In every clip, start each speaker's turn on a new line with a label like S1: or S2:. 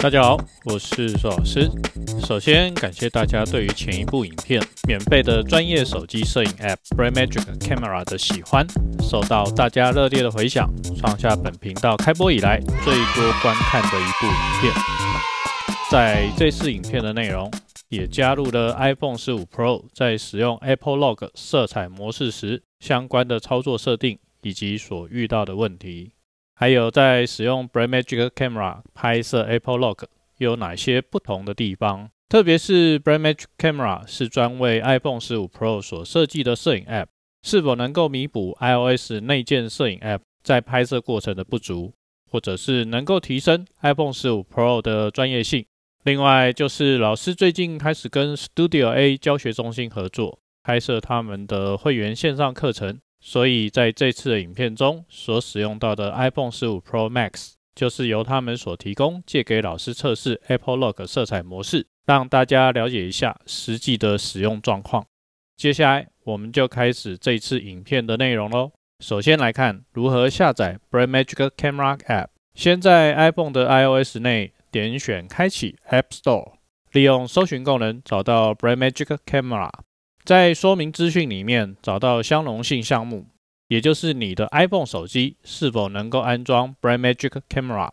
S1: 大家好，我是苏老师。首先感谢大家对于前一部影片《免费的专业手机摄影 App——Premagic Camera》的喜欢，受到大家热烈的回响，创下本频道开播以来最多观看的一部影片。在这次影片的内容，也加入了 iPhone 十五 Pro 在使用 Apple Log 色彩模式时相关的操作设定以及所遇到的问题。还有在使用 Brain Magic Camera 拍摄 Apple Log k 有哪些不同的地方？特别是 Brain Magic Camera 是专为 iPhone 15 Pro 所设计的摄影 App，是否能够弥补 iOS 内建摄影 App 在拍摄过程的不足，或者是能够提升 iPhone 15 Pro 的专业性？另外，就是老师最近开始跟 Studio A 教学中心合作，拍摄他们的会员线上课程。所以在这次的影片中，所使用到的 iPhone 15 Pro Max 就是由他们所提供借给老师测试 Apple l o k 色彩模式，让大家了解一下实际的使用状况。接下来我们就开始这次影片的内容喽。首先来看如何下载 Brainmagic Camera App。先在 iPhone 的 iOS 内点选开启 App Store，利用搜寻功能找到 Brainmagic Camera。在说明资讯里面找到相容性项目，也就是你的 iPhone 手机是否能够安装 Brain Magic Camera。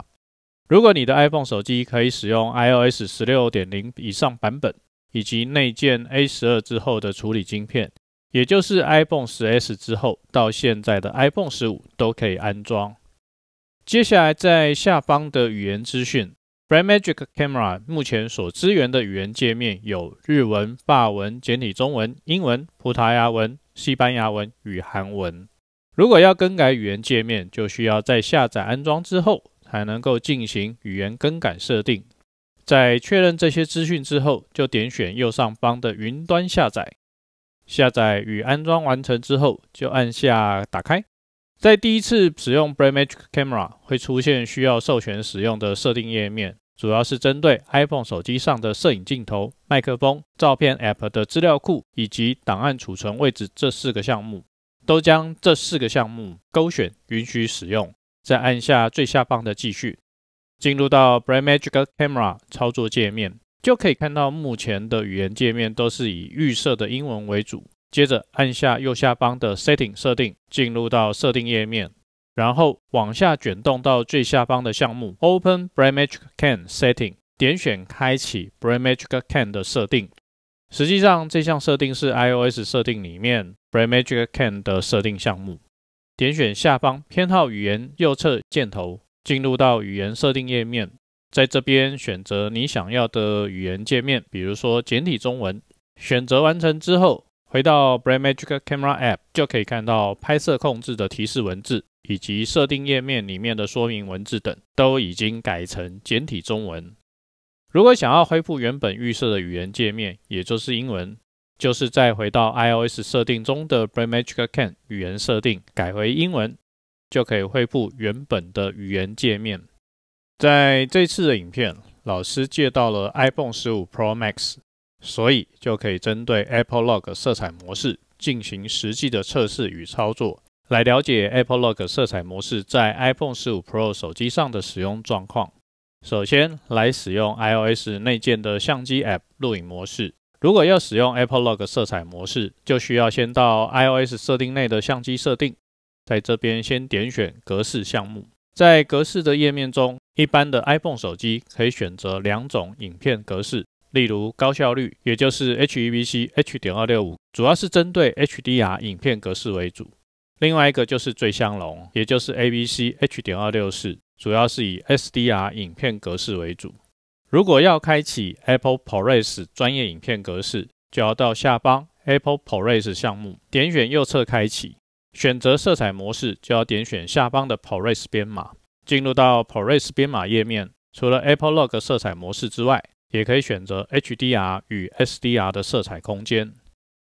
S1: 如果你的 iPhone 手机可以使用 iOS 十六点零以上版本，以及内建 A 十二之后的处理晶片，也就是 iPhone 十 S 之后到现在的 iPhone 十五都可以安装。接下来在下方的语言资讯。b r a Magic Camera 目前所支援的语言界面有日文、法文、简体中文、英文、葡萄牙文、西班牙文与韩文。如果要更改语言界面，就需要在下载安装之后才能够进行语言更改设定。在确认这些资讯之后，就点选右上方的云端下载。下载与安装完成之后，就按下打开。在第一次使用 Brain Magic Camera 会出现需要授权使用的设定页面，主要是针对 iPhone 手机上的摄影镜头、麦克风、照片 App 的资料库以及档案储存位置这四个项目，都将这四个项目勾选允许使用，再按下最下方的继续，进入到 Brain Magic Camera 操作界面，就可以看到目前的语言界面都是以预设的英文为主。接着按下右下方的 Setting 设定，进入到设定页面，然后往下卷动到最下方的项目 Open Brain Magic Can Setting，点选开启 Brain Magic Can 的设定。实际上，这项设定是 iOS 设定里面 Brain Magic Can 的设定项目。点选下方偏好语言右侧箭头，进入到语言设定页面，在这边选择你想要的语言界面，比如说简体中文。选择完成之后。回到 Brain Magic Camera App 就可以看到拍摄控制的提示文字以及设定页面里面的说明文字等都已经改成简体中文。如果想要恢复原本预设的语言界面，也就是英文，就是再回到 iOS 设定中的 Brain Magic Cam 语言设定改回英文，就可以恢复原本的语言界面。在这次的影片，老师借到了 iPhone 15 Pro Max。所以就可以针对 Apple Log 色彩模式进行实际的测试与操作，来了解 Apple Log 色彩模式在 iPhone 15 Pro 手机上的使用状况。首先来使用 iOS 内建的相机 App 录影模式。如果要使用 Apple Log 色彩模式，就需要先到 iOS 设定内的相机设定，在这边先点选格式项目，在格式的页面中，一般的 iPhone 手机可以选择两种影片格式。例如高效率，也就是 HEVC H 点二六五，主要是针对 HDR 影片格式为主；另外一个就是最香浓，也就是 AVCH 点二六四，主要是以 SDR 影片格式为主。如果要开启 Apple ProRes 专业影片格式，就要到下方 Apple ProRes 项目点选右侧开启，选择色彩模式就要点选下方的 ProRes 编码，进入到 ProRes 编码页面，除了 Apple Log 色彩模式之外。也可以选择 HDR 与 SDR 的色彩空间。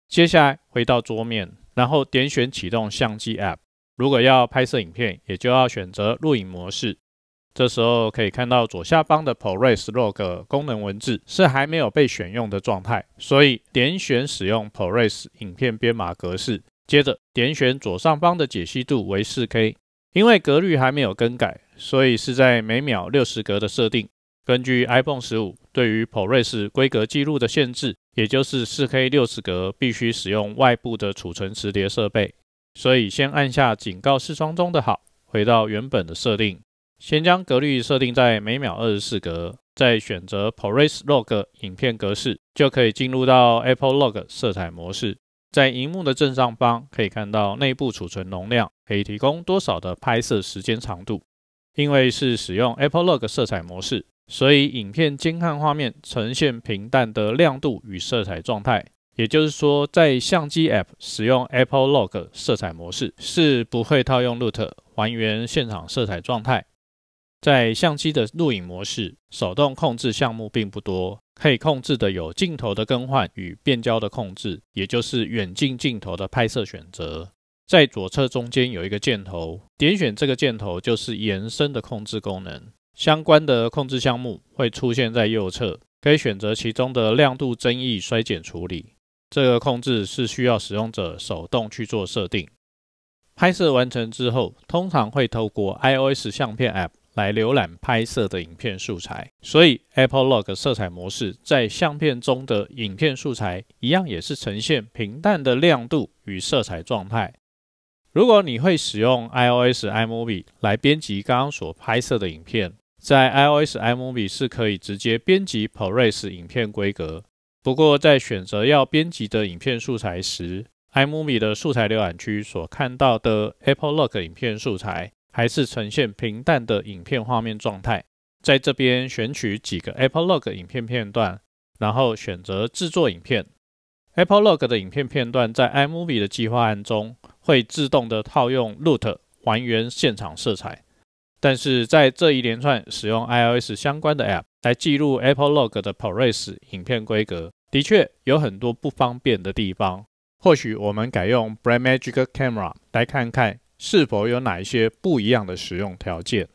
S1: 接下来回到桌面，然后点选启动相机 App。如果要拍摄影片，也就要选择录影模式。这时候可以看到左下方的 ProRes Log 功能文字是还没有被选用的状态，所以点选使用 ProRes 影片编码格式。接着点选左上方的解析度为 4K，因为格率还没有更改，所以是在每秒六十格的设定。根据 iPhone 十五对于 ProRes 规格记录的限制，也就是 4K 六十格必须使用外部的储存磁碟设备，所以先按下警告视窗中的好，回到原本的设定，先将格率设定在每秒二十四格，再选择 ProRes Log 影片格式，就可以进入到 Apple Log 色彩模式。在荧幕的正上方可以看到内部储存容量可以提供多少的拍摄时间长度，因为是使用 Apple Log 色彩模式。所以影片监看画面呈现平淡的亮度与色彩状态，也就是说，在相机 App 使用 Apple Log 色彩模式是不会套用 Loot 还原现场色彩状态。在相机的录影模式，手动控制项目并不多，可以控制的有镜头的更换与变焦的控制，也就是远近镜头的拍摄选择。在左侧中间有一个箭头，点选这个箭头就是延伸的控制功能。相关的控制项目会出现在右侧，可以选择其中的亮度增益衰减处理。这个控制是需要使用者手动去做设定。拍摄完成之后，通常会透过 iOS 相片 app 来浏览拍摄的影片素材，所以 Apple Log 色彩模式在相片中的影片素材，一样也是呈现平淡的亮度与色彩状态。如果你会使用 iOS iMovie 来编辑刚刚所拍摄的影片，在 iOS iMovie 是可以直接编辑 ProRes 影片规格。不过在选择要编辑的影片素材时，iMovie 的素材浏览区所看到的 Apple l o k 影片素材还是呈现平淡的影片画面状态。在这边选取几个 Apple l o k 影片片段，然后选择制作影片。Apple Log 的影片片段在 iMovie 的计划案中会自动的套用 Root 还原现场色彩，但是在这一连串使用 iOS 相关的 App 来记录 Apple Log 的 ProRes 影片规格，的确有很多不方便的地方。或许我们改用 Bramagic Camera 来看看是否有哪一些不一样的使用条件。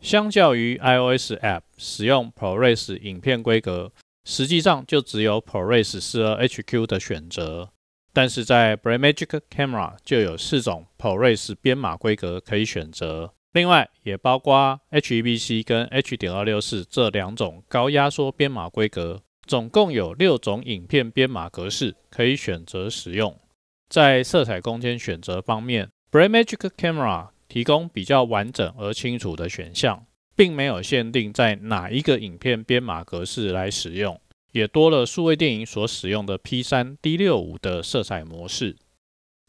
S1: 相较于 iOS App 使用 ProRes 影片规格。实际上就只有 ProRes 4HQ 的选择，但是在 b r a i m a g i c Camera 就有四种 ProRes 编码规格可以选择，另外也包括 HEVC 跟 H.264 这两种高压缩编码规格，总共有六种影片编码格式可以选择使用。在色彩空间选择方面 b r a i m a g i c Camera 提供比较完整而清楚的选项。并没有限定在哪一个影片编码格式来使用，也多了数位电影所使用的 P3 D65 的色彩模式。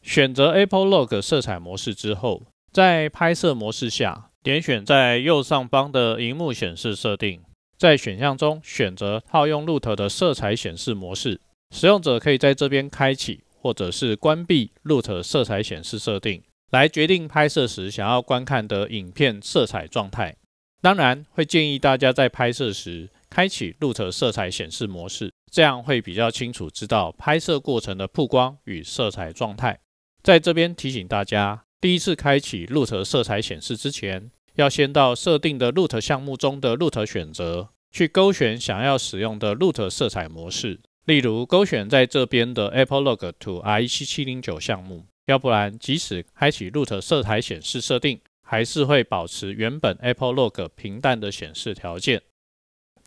S1: 选择 Apple Log 色彩模式之后，在拍摄模式下，点选在右上方的荧幕显示设定，在选项中选择套用 Root 的色彩显示模式。使用者可以在这边开启或者是关闭 Root 色彩显示设定，来决定拍摄时想要观看的影片色彩状态。当然会建议大家在拍摄时开启路特色彩显示模式，这样会比较清楚知道拍摄过程的曝光与色彩状态。在这边提醒大家，第一次开启路特色彩显示之前，要先到设定的路特项目中的路特选择，去勾选想要使用的路特色彩模式，例如勾选在这边的 Apple Log to i 1 7 7 0 9项目，要不然即使开启路特色彩显示设定。还是会保持原本 Apple Log 平淡的显示条件。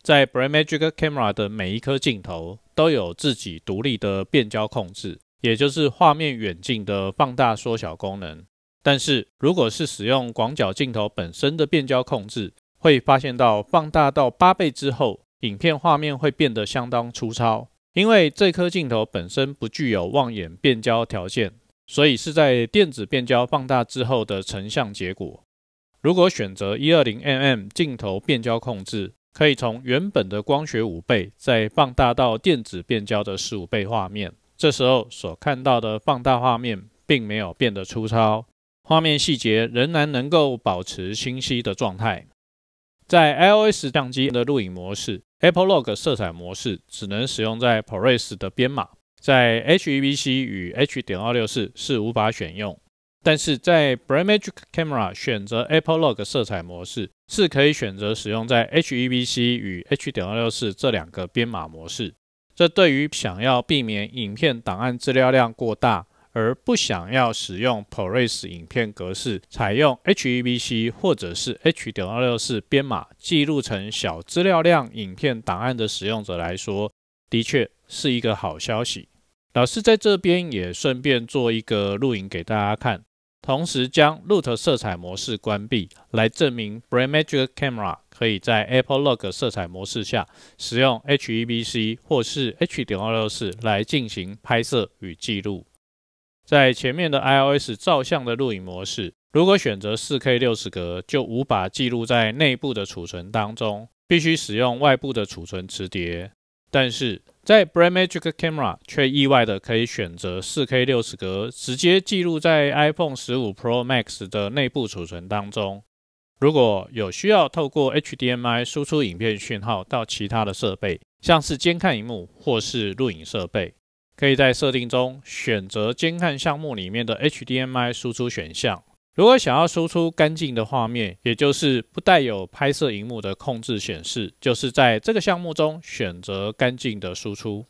S1: 在 Brain Magic Camera 的每一颗镜头都有自己独立的变焦控制，也就是画面远近的放大缩小功能。但是，如果是使用广角镜头本身的变焦控制，会发现到放大到八倍之后，影片画面会变得相当粗糙，因为这颗镜头本身不具有望远变焦条件。所以是在电子变焦放大之后的成像结果。如果选择 120mm 镜头变焦控制，可以从原本的光学五倍再放大到电子变焦的十五倍画面。这时候所看到的放大画面并没有变得粗糙，画面细节仍然能够保持清晰的状态。在 iOS 相机的录影模式，Apple Log 色彩模式只能使用在 ProRes 的编码。在 HEVC 与 H.264 是无法选用，但是在 Bramagic Camera 选择 Apple Log 色彩模式是可以选择使用在 HEVC 与 H.264 这两个编码模式。这对于想要避免影片档案资料量过大，而不想要使用 p o r e s 影片格式，采用 HEVC 或者是 H.264 编码记录成小资料量影片档案的使用者来说，的确是一个好消息。老师在这边也顺便做一个录影给大家看，同时将 Root 色彩模式关闭，来证明 Brain Magic Camera 可以在 Apple Log 色彩模式下使用 H-E-V-C 或是 H.264 来进行拍摄与记录。在前面的 iOS 照相的录影模式，如果选择 4K 六十格，就无法记录在内部的储存当中，必须使用外部的储存磁碟。但是在 b r a Magic Camera 却意外的可以选择 4K 六十格，直接记录在 iPhone 十五 Pro Max 的内部储存当中。如果有需要透过 HDMI 输出影片讯号到其他的设备，像是监看荧幕或是录影设备，可以在设定中选择监看项目里面的 HDMI 输出选项。如果想要输出干净的画面，也就是不带有拍摄荧幕的控制显示，就是在这个项目中选择干净的输出。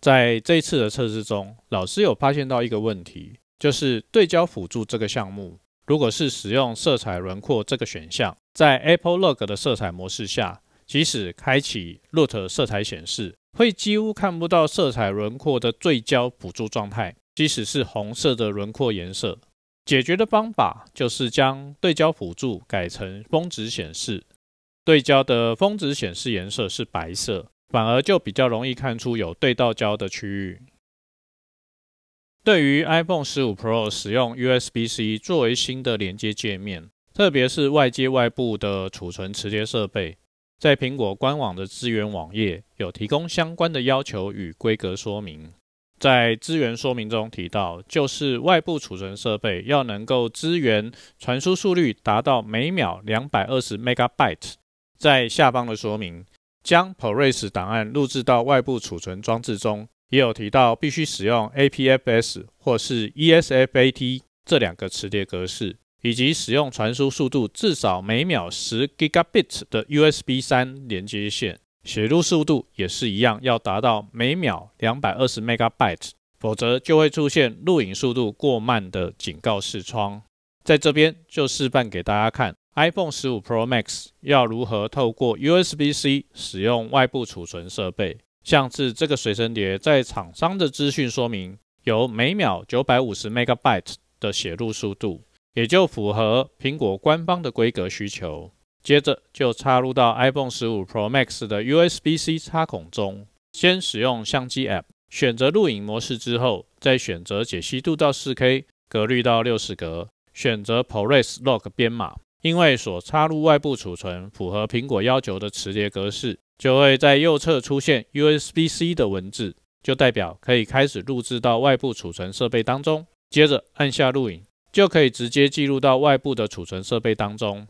S1: 在这一次的测试中，老师有发现到一个问题，就是对焦辅助这个项目，如果是使用色彩轮廓这个选项，在 Apple Log 的色彩模式下，即使开启 Root 色彩显示，会几乎看不到色彩轮廓的对焦辅助状态，即使是红色的轮廓颜色。解决的方法就是将对焦辅助改成峰值显示，对焦的峰值显示颜色是白色，反而就比较容易看出有对到焦的区域。对于 iPhone 15 Pro 使用 USB-C 作为新的连接界面，特别是外接外部的储存磁碟设备，在苹果官网的资源网页有提供相关的要求与规格说明。在资源说明中提到，就是外部储存设备要能够支援传输速率达到每秒两百二十 megabyte。在下方的说明，将 ProRes 档案录制到外部储存装置中，也有提到必须使用 APFS 或是 esfAT 这两个磁碟格式，以及使用传输速度至少每秒十 gigabit 的 USB 三连接线。写入速度也是一样，要达到每秒两百二十 megabyte，否则就会出现录影速度过慢的警告视窗。在这边就示范给大家看，iPhone 十五 Pro Max 要如何透过 USB-C 使用外部储存设备，像是这个随身碟，在厂商的资讯说明有每秒九百五十 megabyte 的写入速度，也就符合苹果官方的规格需求。接着就插入到 iPhone 十五 Pro Max 的 USB-C 插孔中，先使用相机 App，选择录影模式之后，再选择解析度到 4K，隔率到六十格，选择 ProRes Log 编码。因为所插入外部储存符合苹果要求的磁碟格式，就会在右侧出现 USB-C 的文字，就代表可以开始录制到外部储存设备当中。接着按下录影，就可以直接记录到外部的储存设备当中。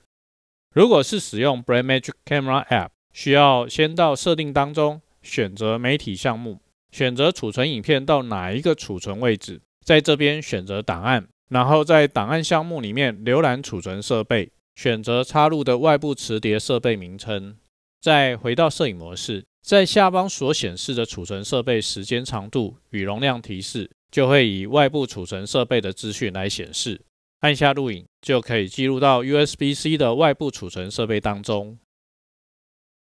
S1: 如果是使用 Brain Magic Camera App，需要先到设定当中选择媒体项目，选择储存影片到哪一个储存位置，在这边选择档案，然后在档案项目里面浏览储存设备，选择插入的外部磁碟设备名称，再回到摄影模式，在下方所显示的储存设备时间长度与容量提示，就会以外部储存设备的资讯来显示。按下录影就可以记录到 USB-C 的外部储存设备当中。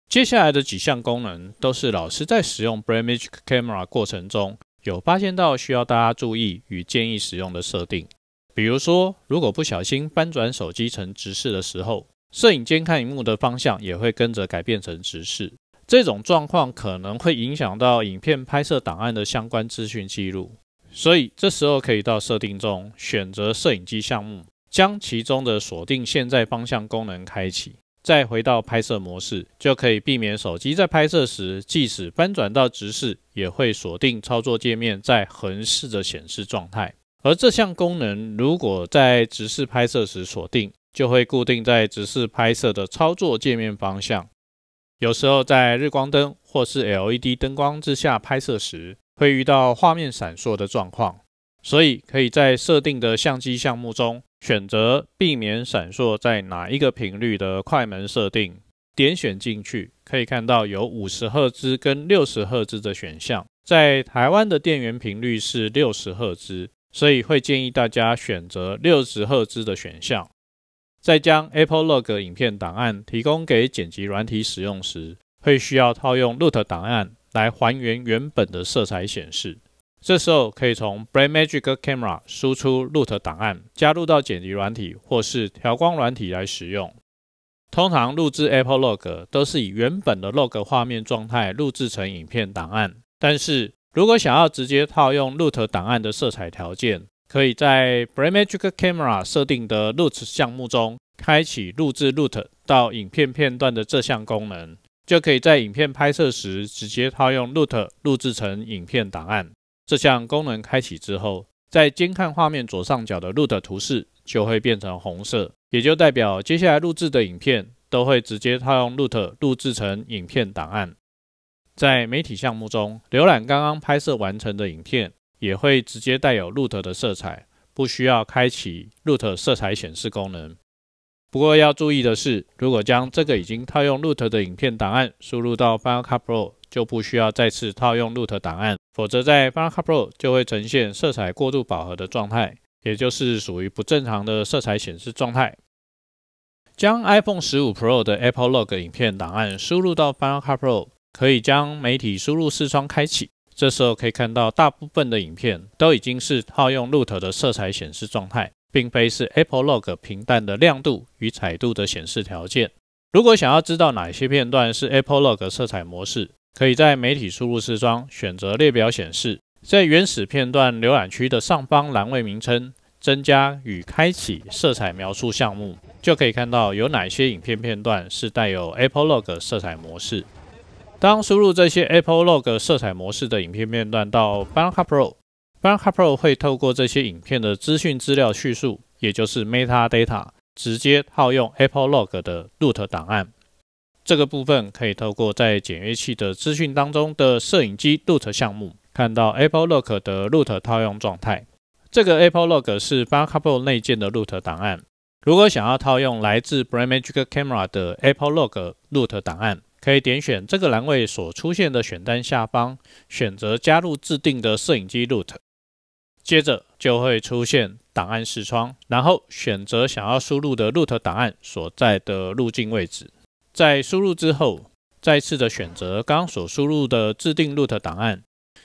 S1: 接下来的几项功能都是老师在使用 Brainmagic Camera 过程中有发现到需要大家注意与建议使用的设定。比如说，如果不小心翻转手机成直视的时候，摄影监看荧幕的方向也会跟着改变成直视，这种状况可能会影响到影片拍摄档案的相关资讯记录。所以这时候可以到设定中选择摄影机项目，将其中的锁定现在方向功能开启，再回到拍摄模式，就可以避免手机在拍摄时，即使翻转到直视，也会锁定操作界面在横视的显示状态。而这项功能如果在直视拍摄时锁定，就会固定在直视拍摄的操作界面方向。有时候在日光灯或是 LED 灯光之下拍摄时，会遇到画面闪烁的状况，所以可以在设定的相机项目中选择避免闪烁在哪一个频率的快门设定，点选进去可以看到有五十赫兹跟六十赫兹的选项。在台湾的电源频率是六十赫兹，所以会建议大家选择六十赫兹的选项。在将 Apple Log 影片档案提供给剪辑软体使用时，会需要套用 Root 档案。来还原原本的色彩显示，这时候可以从 Brainmagic Camera 输出 r o o t 档，案，加入到剪辑软体或是调光软体来使用。通常录制 Apple Log 都是以原本的 Log 画面状态录制成影片档案，但是如果想要直接套用 r o o t 档案的色彩条件，可以在 Brainmagic Camera 设定的 r o o t 项目中开启录制 r o o t 到影片片段的这项功能。就可以在影片拍摄时直接套用 ROOT 录制成影片档案。这项功能开启之后，在监看画面左上角的 ROOT 图示就会变成红色，也就代表接下来录制的影片都会直接套用 ROOT 录制成影片档案。在媒体项目中，浏览刚刚拍摄完成的影片也会直接带有 ROOT 的色彩，不需要开启 ROOT 色彩显示功能。不过要注意的是，如果将这个已经套用 root 的影片档案输入到 f i n a l c u t Pro，就不需要再次套用 root 档案，否则在 f i n a l c u t Pro 就会呈现色彩过度饱和的状态，也就是属于不正常的色彩显示状态。将 iPhone 十五 Pro 的 Apple Log 影片档案输入到 f i n a l c u t Pro，可以将媒体输入视窗开启，这时候可以看到大部分的影片都已经是套用 root 的色彩显示状态。并非是 Apple Log 平淡的亮度与彩度的显示条件。如果想要知道哪些片段是 Apple Log 色彩模式，可以在媒体输入式中选择列表显示，在原始片段浏览区的上方栏位名称增加与开启色彩描述项目，就可以看到有哪些影片片段是带有 Apple Log 色彩模式。当输入这些 Apple Log 色彩模式的影片片段到 b a n a u Pro。八 a r c a e r o 会透过这些影片的资讯资料叙述，也就是 metadata，直接套用 Apple Log 的 root 档案。这个部分可以透过在简约器的资讯当中的摄影机 root 项目，看到 Apple Log 的 root 套用状态。这个 Apple Log 是 Bar c a e r o 内建的 root 档案。如果想要套用来自 Brammagic Camera 的 Apple Log root 档案，可以点选这个栏位所出现的选单下方，选择加入自定的摄影机 root。接着就会出现档案视窗，然后选择想要输入的 root 档案所在的路径位置，在输入之后，再次的选择刚所输入的自定 root 档案，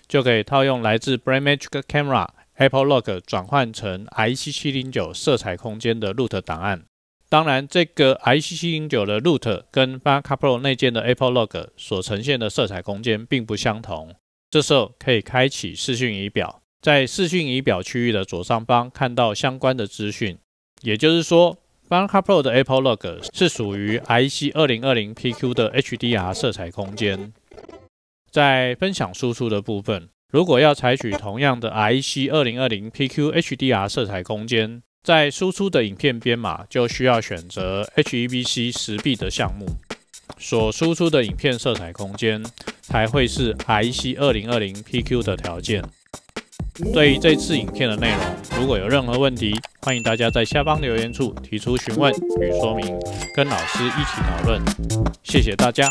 S1: 就可以套用来自 Brainmagic Camera Apple Log 转换成 i7709 色彩空间的 root 档案。当然，这个 i7709 的 root 跟八 i n d Pro 内建的 Apple Log 所呈现的色彩空间并不相同。这时候可以开启视讯仪表。在视讯仪表区域的左上方看到相关的资讯，也就是说 a n e Car Pro 的 Apple Log 是属于 IC 2020 PQ 的 HDR 色彩空间。在分享输出的部分，如果要采取同样的 IC 2020 PQ HDR 色彩空间，在输出的影片编码就需要选择 HEVC 10b 的项目，所输出的影片色彩空间才会是 IC 2020 PQ 的条件。对于这次影片的内容，如果有任何问题，欢迎大家在下方留言处提出询问与说明，跟老师一起讨论。谢谢大家。